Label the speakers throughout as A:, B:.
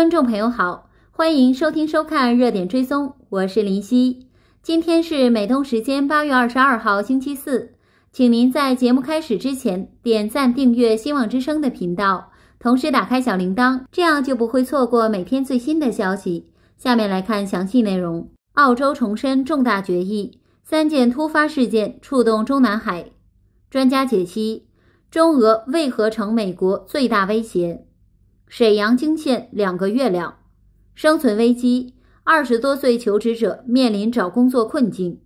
A: 观众朋友好，欢迎收听收看热点追踪，我是林夕。今天是美东时间八月二十二号星期四，请您在节目开始之前点赞订阅《希望之声》的频道，同时打开小铃铛，这样就不会错过每天最新的消息。下面来看详细内容：澳洲重申重大决议，三件突发事件触动中南海，专家解析中俄为何成美国最大威胁。沈阳惊现两个月亮，生存危机。二十多岁求职者面临找工作困境。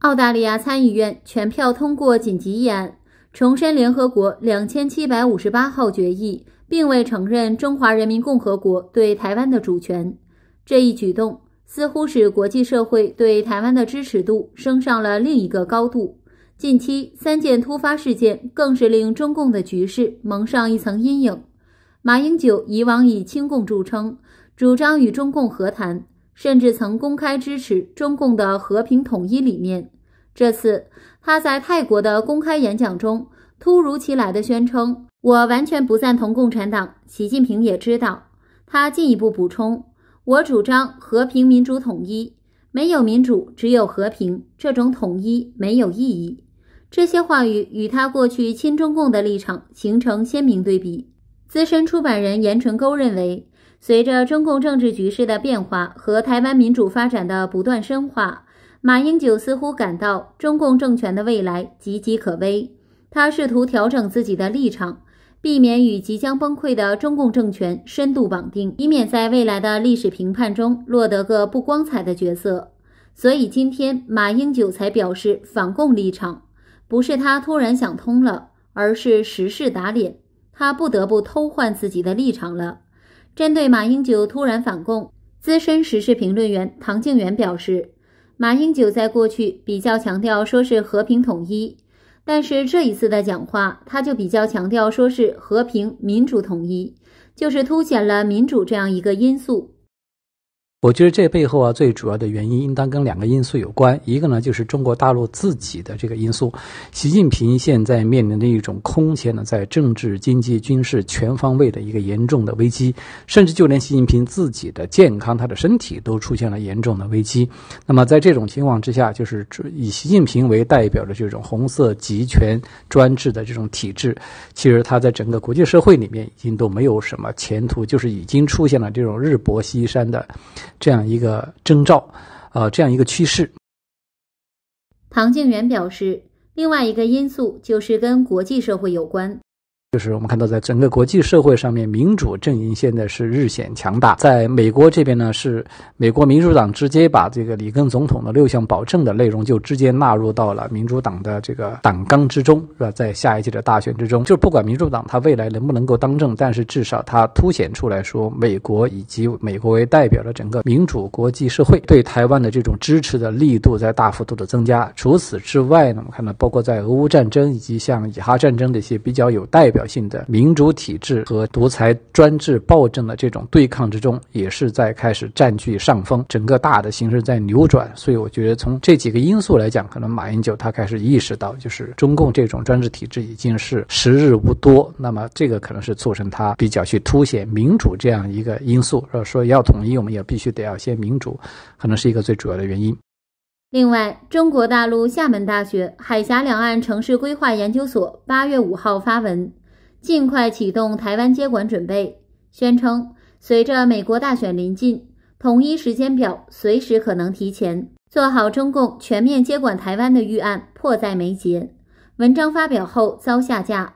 A: 澳大利亚参议院全票通过紧急议案，重申联合国两千七百五十八号决议，并未承认中华人民共和国对台湾的主权。这一举动似乎使国际社会对台湾的支持度升上了另一个高度。近期三件突发事件更是令中共的局势蒙上一层阴影。马英九以往以亲共著称，主张与中共和谈，甚至曾公开支持中共的和平统一理念。这次他在泰国的公开演讲中，突如其来的宣称：“我完全不赞同共产党。”习近平也知道，他进一步补充：“我主张和平民主统一，没有民主，只有和平，这种统一没有意义。”这些话语与他过去亲中共的立场形成鲜明对比。资深出版人严纯沟认为，随着中共政治局势的变化和台湾民主发展的不断深化，马英九似乎感到中共政权的未来岌岌可危。他试图调整自己的立场，避免与即将崩溃的中共政权深度绑定，以免在未来的历史评判中落得个不光彩的角色。所以今天马英九才表示反共立场。不是他突然想通了，而是时势打脸，他不得不偷换自己的立场了。针对马英九突然反共，资深时事评论员唐静元表示，马英九在过去比较强调说是和平统一，但是这一次的讲话，他就比较强调说是和平民主统一，就是凸显了民主这样一个因素。
B: 我觉得这背后啊，最主要的原因应当跟两个因素有关。一个呢，就是中国大陆自己的这个因素。习近平现在面临的一种空前的在政治、经济、军事全方位的一个严重的危机，甚至就连习近平自己的健康，他的身体都出现了严重的危机。那么，在这种情况之下，就是以习近平为代表的这种红色集权专制的这种体制，其实他在整个国际社会里面已经都没有什么前途，就是已经出现了这种日薄西山的。这样一个征兆，呃，这样一个趋势。
A: 唐静元表示，另外一个因素就是跟国际社会有关。
B: 就是我们看到，在整个国际社会上面，民主阵营现在是日显强大。在美国这边呢，是美国民主党直接把这个里根总统的六项保证的内容就直接纳入到了民主党的这个党纲之中，是吧？在下一届的大选之中，就是不管民主党他未来能不能够当政，但是至少他凸显出来说，美国以及美国为代表的整个民主国际社会对台湾的这种支持的力度在大幅度的增加。除此之外呢，我们看到，包括在俄乌战争以及像以哈战争这些比较有代表。性的民主体制和独裁专制暴政的这种对抗之中，也是在开始占据上风，整个大的形势在扭转。所以，我觉得从这几个因素来讲，可能马英九他开始意识到，就是中共这种专制体制已经是时日无多。那么，这个可能是促成他比较去凸显民主这样一个因素，说要统一，我们也必须得要先民主，可能是一个最主要的原因。
A: 另外，中国大陆厦门大学海峡两岸城市规划研究所八月五号发文。尽快启动台湾接管准备，宣称随着美国大选临近，统一时间表随时可能提前，做好中共全面接管台湾的预案迫在眉睫。文章发表后遭下架。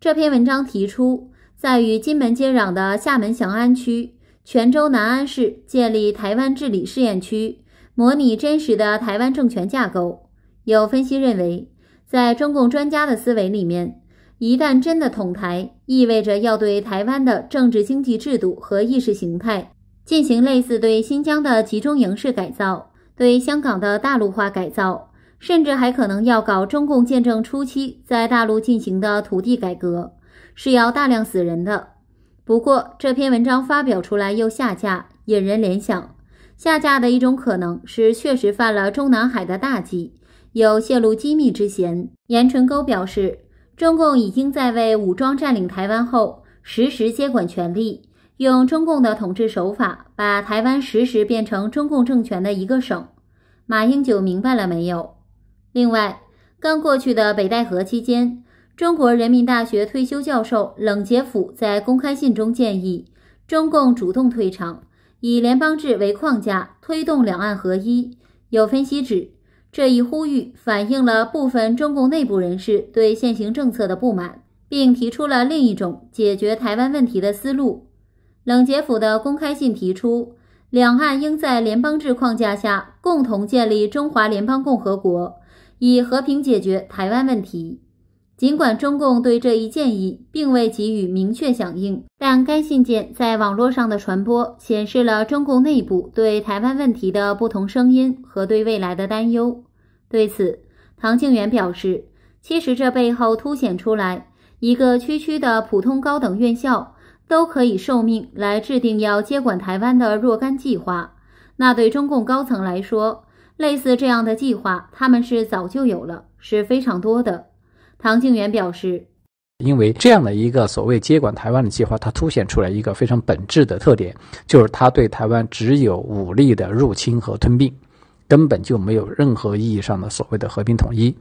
A: 这篇文章提出，在与金门接壤的厦门翔安区、泉州南安市建立台湾治理试验区，模拟真实的台湾政权架构。有分析认为，在中共专家的思维里面。一旦真的统台，意味着要对台湾的政治、经济制度和意识形态进行类似对新疆的集中营式改造，对香港的大陆化改造，甚至还可能要搞中共建政初期在大陆进行的土地改革，是要大量死人的。不过，这篇文章发表出来又下架，引人联想。下架的一种可能是确实犯了中南海的大忌，有泄露机密之嫌。严纯沟表示。中共已经在为武装占领台湾后实时接管权力，用中共的统治手法把台湾实时变成中共政权的一个省。马英九明白了没有？另外，刚过去的北戴河期间，中国人民大学退休教授冷杰甫在公开信中建议，中共主动退场，以联邦制为框架推动两岸合一。有分析指。这一呼吁反映了部分中共内部人士对现行政策的不满，并提出了另一种解决台湾问题的思路。冷杰甫的公开信提出，两岸应在联邦制框架下共同建立中华联邦共和国，以和平解决台湾问题。尽管中共对这一建议并未给予明确响应，但该信件在网络上的传播显示了中共内部对台湾问题的不同声音和对未来的担忧。对此，唐静元表示：“其实这背后凸显出来，一个区区的普通高等院校都可以受命来制定要接管台湾的若干计划。那对中共高层来说，类似这样的计划，他们是早就有了，是非常多的。”唐静元表示，
B: 因为这样的一个所谓接管台湾的计划，它凸显出来一个非常本质的特点，就是它对台湾只有武力的入侵和吞并。根本就没有任何意义上的所谓的和平统一，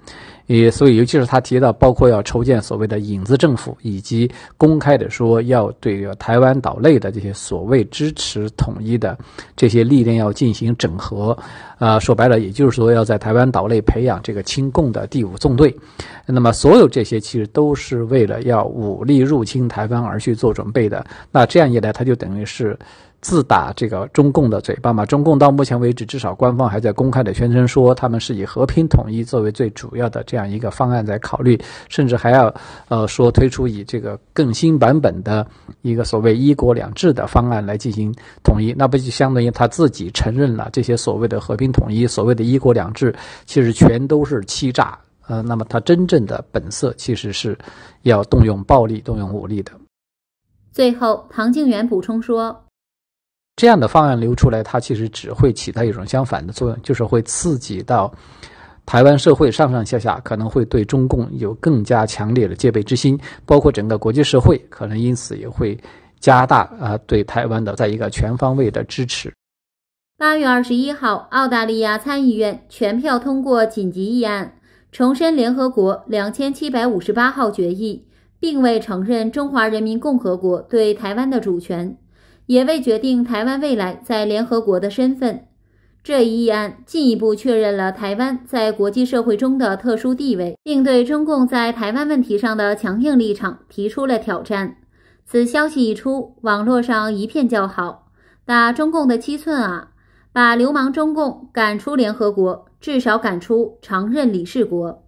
B: 也所以，尤其是他提到包括要筹建所谓的影子政府，以及公开的说要对台湾岛内的这些所谓支持统一的这些力量要进行整合，呃，说白了，也就是说要在台湾岛内培养这个亲共的第五纵队，那么所有这些其实都是为了要武力入侵台湾而去做准备的。那这样一来，他就等于是。自打这个中共的嘴巴嘛，中共到目前为止，至少官方还在公开的宣称说，他们是以和平统一作为最主要的这样一个方案在考虑，甚至还要，呃，说推出以这个更新版本的一个所谓“一国两制”的方案来进行统一，那不就相当于他自己承认了这些所谓的和平统一、所谓的一国两制，其实全都是欺诈？呃，那么他真正的本色其实是要动用暴力、动用武力的。
A: 最后，唐静元补充说。
B: 这样的方案流出来，它其实只会起到一种相反的作用，就是会刺激到台湾社会上上下下，可能会对中共有更加强烈的戒备之心，包括整个国际社会，可能因此也会加大啊对台湾的在一个全方位的支持。
A: 八月二十一号，澳大利亚参议院全票通过紧急议案，重申联合国两千七百五十八号决议，并未承认中华人民共和国对台湾的主权。也未决定台湾未来在联合国的身份。这一议案进一步确认了台湾在国际社会中的特殊地位，并对中共在台湾问题上的强硬立场提出了挑战。此消息一出，网络上一片叫好：“打中共的七寸啊，把流氓中共赶出联合国，至少赶出常任理事国。”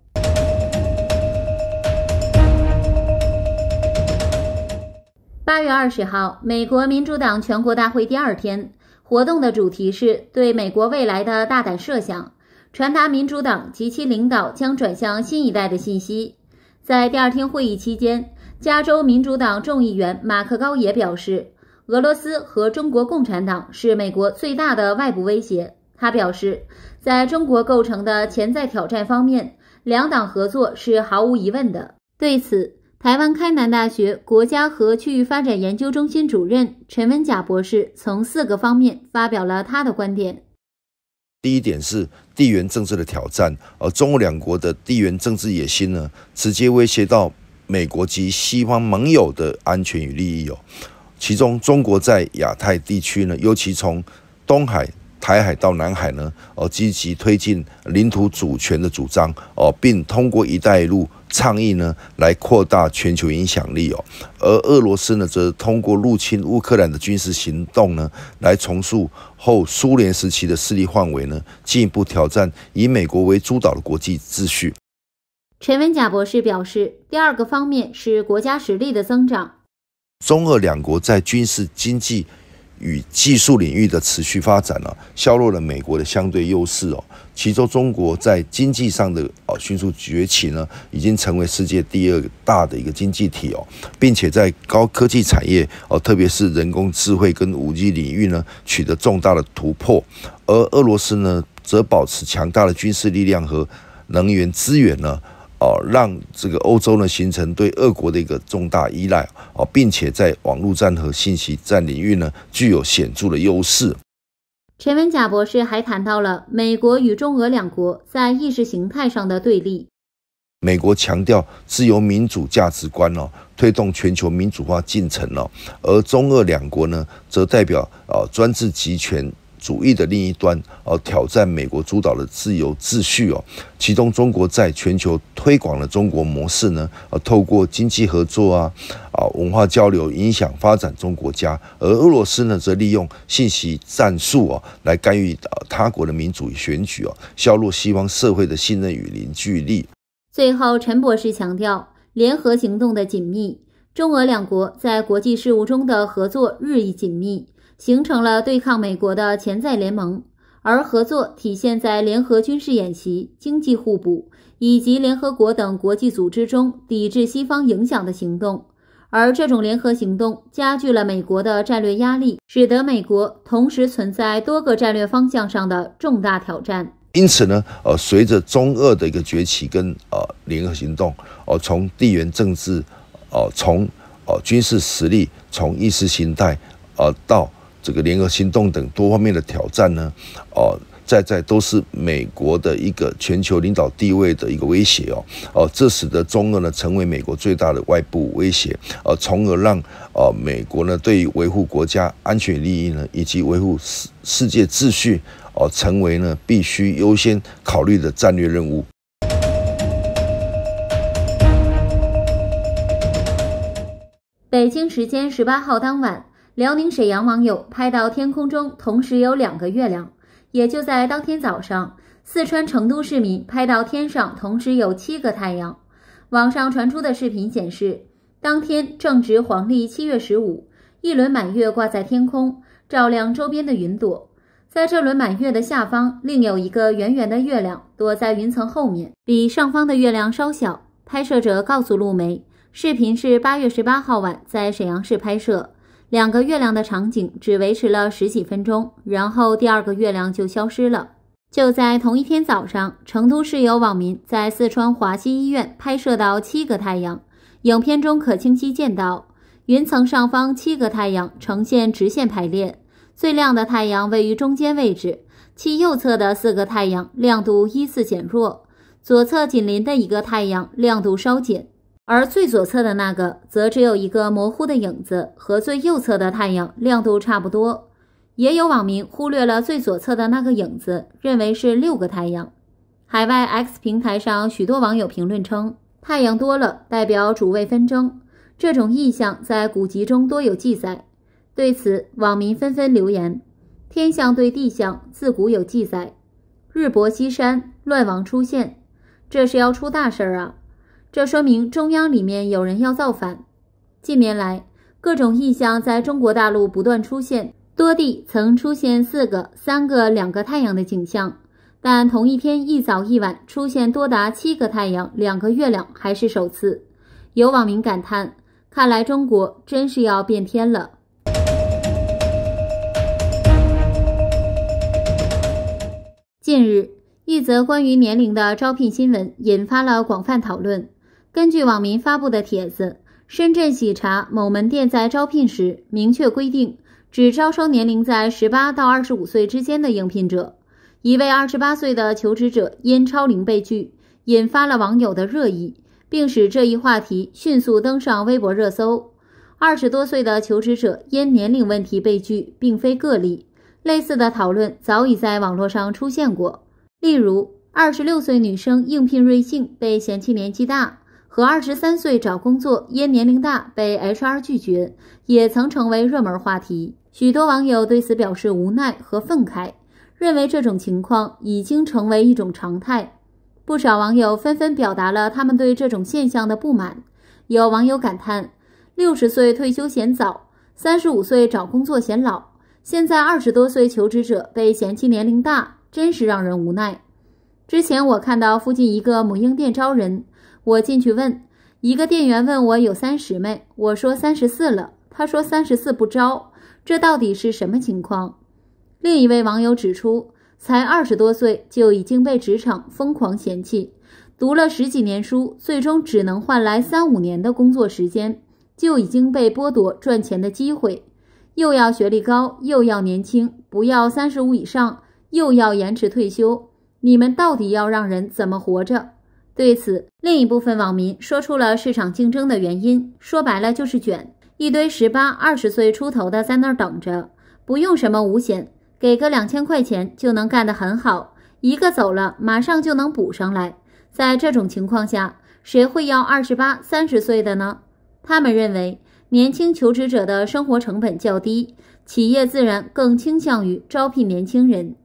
A: 八月二十号，美国民主党全国大会第二天活动的主题是对美国未来的大胆设想，传达民主党及其领导将转向新一代的信息。在第二天会议期间，加州民主党众议员马克高也表示，俄罗斯和中国共产党是美国最大的外部威胁。他表示，在中国构成的潜在挑战方面，两党合作是毫无疑问的。对此，台湾开南大学国家和区域发展研究中心主任陈文甲博士从四个方面发表了他的观点。
C: 第一点是地缘政治的挑战，而中、俄两国的地缘政治野心呢，直接威胁到美国及西方盟友的安全与利益。哦，其中中国在亚太地区呢，尤其从东海。台海到南海呢，哦，积极推进领土主权的主张哦，并通过“一带一路”倡议呢来扩大全球影响力哦。而俄罗斯呢，则通过入侵乌克兰的军事行动呢，来重塑后苏联时期的势力范围呢，进一步挑战以美国为主导的国际秩序。
A: 陈文甲博士表示，第二个方面是国家实力的增长。
C: 中俄两国在军事、经济。与技术领域的持续发展呢，削弱了美国的相对优势哦。其中，中国在经济上的哦迅速崛起呢，已经成为世界第二大的一个经济体哦，并且在高科技产业哦，特别是人工智慧跟五 G 领域呢，取得重大的突破。而俄罗斯呢，则保持强大的军事力量和能源资源呢。哦，让这个欧洲呢形成对俄国的一个重大依赖哦，并且在网络战和信息战领域呢具有显著的优势。
A: 陈文甲博士还谈到了美国与中俄两国在意识形态上的对立。
C: 美国强调自由民主价值观哦，推动全球民主化进程哦，而中俄两国呢则代表哦专制集权。主义的另一端，哦，挑战美国主导的自由秩序哦。其中，中国在全球推广的中国模式呢，呃，透过经济合作啊，啊，文化交流，影响发展中国家。而俄罗斯呢，则利用信息战术啊，来干预他国的民主选举哦，削弱西方社会的信任与凝聚力。
A: 最后，陈博士强调，联合行动的紧密，中俄两国在国际事务中的合作日益紧密。形成了对抗美国的潜在联盟，而合作体现在联合军事演习、经济互补以及联合国等国际组织中抵制西方影响的行动。而这种联合行动加剧了美国的战略压力，使得美国同时存在多个战略方向上的重大挑战。
C: 因此呢，呃，随着中俄的一个崛起跟呃联合行动，呃，从地缘政治，呃，从呃军事实力，从意识形态，呃到。这个联合行动等多方面的挑战呢，哦，在在都是美国的一个全球领导地位的一个威胁哦，哦，这使得中俄呢成为美国最大的外部威胁，而从而让呃美国呢对于维护国家安全利益呢以及维护世世界秩序哦成为呢必须优先考虑的战略任务。
A: 北京时间十八号当晚。辽宁沈阳网友拍到天空中同时有两个月亮，也就在当天早上，四川成都市民拍到天上同时有七个太阳。网上传出的视频显示，当天正值黄历七月十五，一轮满月挂在天空，照亮周边的云朵。在这轮满月的下方，另有一个圆圆的月亮躲在云层后面，比上方的月亮稍小。拍摄者告诉陆媒，视频是八月十八号晚在沈阳市拍摄。两个月亮的场景只维持了十几分钟，然后第二个月亮就消失了。就在同一天早上，成都市有网民在四川华西医院拍摄到七个太阳，影片中可清晰见到云层上方七个太阳呈现直线排列，最亮的太阳位于中间位置，其右侧的四个太阳亮度依次减弱，左侧紧邻的一个太阳亮度稍减。而最左侧的那个则只有一个模糊的影子，和最右侧的太阳亮度差不多。也有网民忽略了最左侧的那个影子，认为是六个太阳。海外 X 平台上，许多网友评论称：“太阳多了，代表主位纷争。”这种意象在古籍中多有记载。对此，网民纷纷留言：“天象对地象，自古有记载。日薄西山，乱王出现，这是要出大事儿啊！”这说明中央里面有人要造反。近年来，各种异象在中国大陆不断出现，多地曾出现四个、三个、两个太阳的景象，但同一天一早一晚出现多达七个太阳、两个月亮还是首次。有网民感叹：“看来中国真是要变天了。”近日，一则关于年龄的招聘新闻引发了广泛讨论。根据网民发布的帖子，深圳喜茶某门店在招聘时明确规定，只招收年龄在十八到二十五岁之间的应聘者。一位二十八岁的求职者因超龄被拒，引发了网友的热议，并使这一话题迅速登上微博热搜。二十多岁的求职者因年龄问题被拒，并非个例，类似的讨论早已在网络上出现过。例如，二十六岁女生应聘瑞幸被嫌弃年纪大。和二十三岁找工作，因年龄大被 HR 拒绝，也曾成为热门话题。许多网友对此表示无奈和愤慨，认为这种情况已经成为一种常态。不少网友纷纷表达了他们对这种现象的不满。有网友感叹：“六十岁退休嫌早，三十五岁找工作嫌老，现在二十多岁求职者被嫌弃年龄大，真是让人无奈。”之前我看到附近一个母婴店招人。我进去问一个店员，问我有三十没？我说三十四了。他说三十四不招。这到底是什么情况？另一位网友指出，才二十多岁就已经被职场疯狂嫌弃，读了十几年书，最终只能换来三五年的工作时间，就已经被剥夺赚钱的机会。又要学历高，又要年轻，不要三十五以上，又要延迟退休，你们到底要让人怎么活着？对此，另一部分网民说出了市场竞争的原因，说白了就是卷。一堆十八、二十岁出头的在那儿等着，不用什么五险，给个两千块钱就能干得很好，一个走了马上就能补上来。在这种情况下，谁会要二十八、三十岁的呢？他们认为，年轻求职者的生活成本较低，企业自然更倾向于招聘年轻人。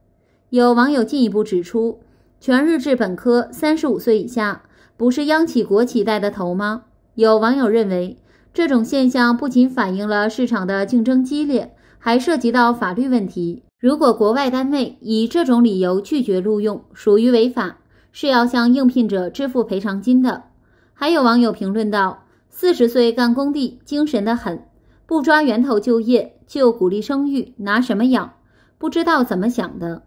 A: 有网友进一步指出。全日制本科，三十五岁以下，不是央企国企带的头吗？有网友认为，这种现象不仅反映了市场的竞争激烈，还涉及到法律问题。如果国外单位以这种理由拒绝录用，属于违法，是要向应聘者支付赔偿金的。还有网友评论道：“四十岁干工地，精神得很。不抓源头就业，就鼓励生育，拿什么养？不知道怎么想的。”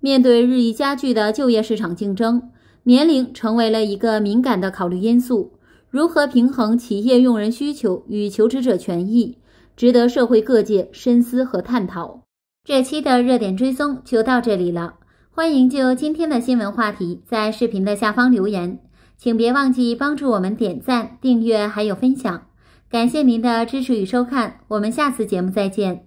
A: 面对日益加剧的就业市场竞争，年龄成为了一个敏感的考虑因素。如何平衡企业用人需求与求职者权益，值得社会各界深思和探讨。这期的热点追踪就到这里了，欢迎就今天的新闻话题在视频的下方留言。请别忘记帮助我们点赞、订阅还有分享，感谢您的支持与收看，我们下次节目再见。